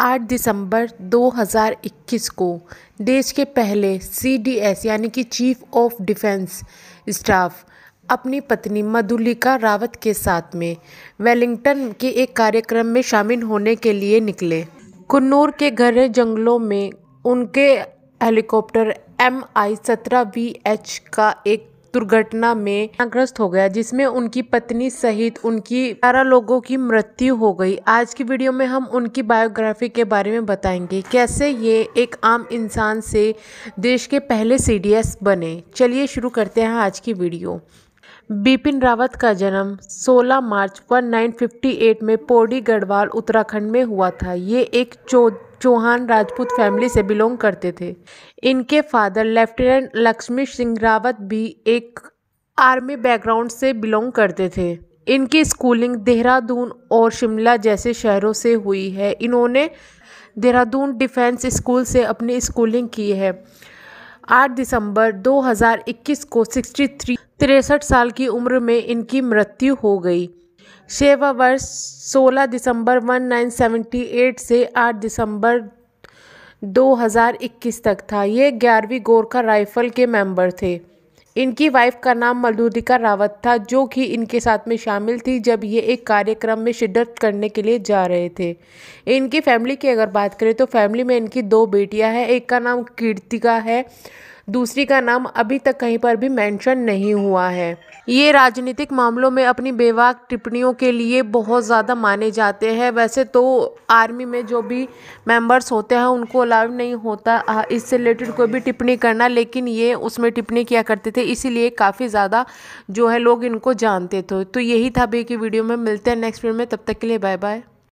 8 दिसंबर 2021 को देश के पहले सीडीएस यानी कि चीफ ऑफ डिफेंस स्टाफ अपनी पत्नी मधुलिका रावत के साथ में वेलिंगटन के एक कार्यक्रम में शामिल होने के लिए निकले कुन्नूर के घरे जंगलों में उनके हेलीकॉप्टर एम आई सत्रह वी एच का एक दुर्घटना में ग्रस्त हो गया जिसमें उनकी पत्नी सहित उनकी बारह लोगों की मृत्यु हो गई आज की वीडियो में हम उनकी बायोग्राफी के बारे में बताएंगे कैसे ये एक आम इंसान से देश के पहले सी बने चलिए शुरू करते हैं आज की वीडियो बिपिन रावत का जन्म 16 मार्च 1958 में पौड़ी गढ़वाल उत्तराखंड में हुआ था ये एक चौ चौहान राजपूत फैमिली से बिलोंग करते थे इनके फादर लेफ्टिनेंट लक्ष्मी सिंह रावत भी एक आर्मी बैकग्राउंड से बिलोंग करते थे इनकी स्कूलिंग देहरादून और शिमला जैसे शहरों से हुई है इन्होंने देहरादून डिफेंस स्कूल से अपनी स्कूलिंग की है 8 दिसंबर 2021 को 63 तिरसठ साल की उम्र में इनकी मृत्यु हो गई सेवा वर्ष सोलह दिसंबर 1978 से 8 दिसंबर 2021 तक था ये ग्यारहवीं गोरखा राइफल के मेंबर थे इनकी वाइफ का नाम मधुदिका रावत था जो कि इनके साथ में शामिल थी जब ये एक कार्यक्रम में शिरकत करने के लिए जा रहे थे इनकी फैमिली की अगर बात करें तो फैमिली में इनकी दो बेटियां हैं एक का नाम कीर्तिका है दूसरी का नाम अभी तक कहीं पर भी मेंशन नहीं हुआ है ये राजनीतिक मामलों में अपनी बेवाक टिप्पणियों के लिए बहुत ज़्यादा माने जाते हैं वैसे तो आर्मी में जो भी मेंबर्स होते हैं उनको अलाउ नहीं होता इससे रिलेटेड कोई भी टिप्पणी करना लेकिन ये उसमें टिप्पणी किया करते थे इसीलिए काफ़ी ज़्यादा जो है लोग इनको जानते थे तो यही था अभी की वीडियो में मिलते हैं नेक्स्ट वीडियो में तब तक के लिए बाय बाय